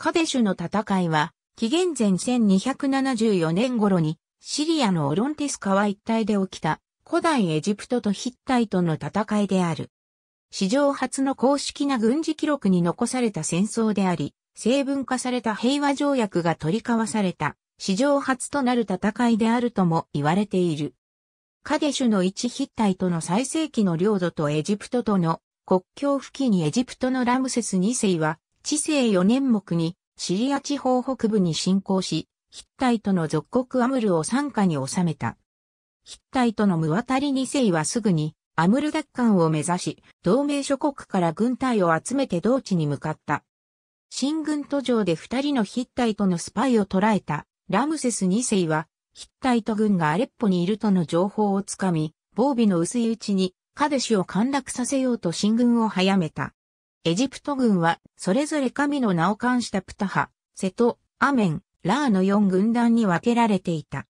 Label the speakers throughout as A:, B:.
A: カデシュの戦いは、紀元前1274年頃に、シリアのオロンティス川一帯で起きた、古代エジプトとヒッタイとの戦いである。史上初の公式な軍事記録に残された戦争であり、成文化された平和条約が取り交わされた、史上初となる戦いであるとも言われている。カデシュの一ヒッタイとの最盛期の領土とエジプトとの国境付近にエジプトのラムセス2世は治世4年目にシリア地方北部に侵攻し、ヒッタイトの属国アムルを参加に収めた。ヒッタイトの無渡り2世はすぐにアムル奪還を目指し、同盟諸国から軍隊を集めて同地に向かった。新軍途上で二人のヒッタイトのスパイを捕らえたラムセス2世は、ヒッタイト軍がアレッポにいるとの情報をつかみ、防備の薄いうちにカデシを陥落させようと進軍を早めた。エジプト軍は、それぞれ神の名を冠したプタハ、セト、アメン、ラーの4軍団に分けられていた。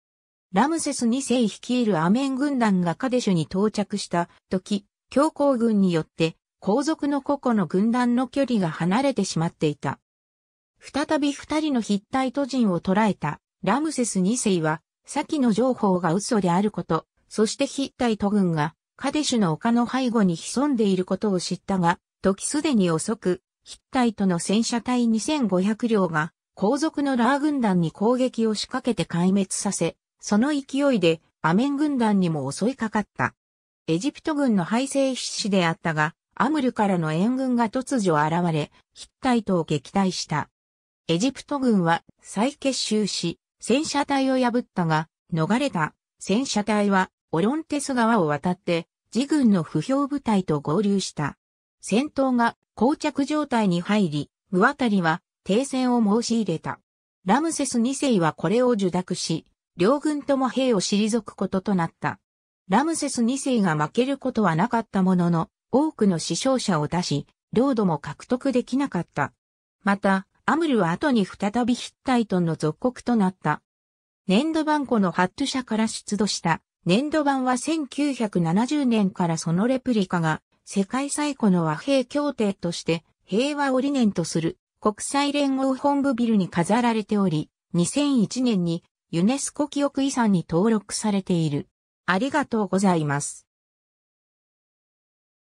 A: ラムセス2世率いるアメン軍団がカデシュに到着した時、強行軍によって皇族の個々の軍団の距離が離れてしまっていた。再び二人のヒッタイト人を捕らえたラムセス二世は、先の情報が嘘であること、そしてヒッタイト軍がカデシュの丘の背後に潜んでいることを知ったが、時すでに遅く、ヒッタイトの戦車隊2500両が、後続のラー軍団に攻撃を仕掛けて壊滅させ、その勢いでアメン軍団にも襲いかかった。エジプト軍の敗勢必死であったが、アムルからの援軍が突如現れ、ヒッタイトを撃退した。エジプト軍は再結集し、戦車隊を破ったが、逃れた戦車隊はオロンテス川を渡って、自軍の不評部隊と合流した。戦闘が膠着状態に入り、ムワタリは停戦を申し入れた。ラムセス2世はこれを受諾し、両軍とも兵を退くこととなった。ラムセス2世が負けることはなかったものの、多くの死傷者を出し、領土も獲得できなかった。また、アムルは後に再びヒッタイトンの属国となった。粘土版庫のハット社から出土した粘土版は1970年からそのレプリカが世界最古の和平協定として平和を理念とする国際連合本部ビルに飾られており、2001年にユネスコ記憶遺産に登録されている。ありがとうございます。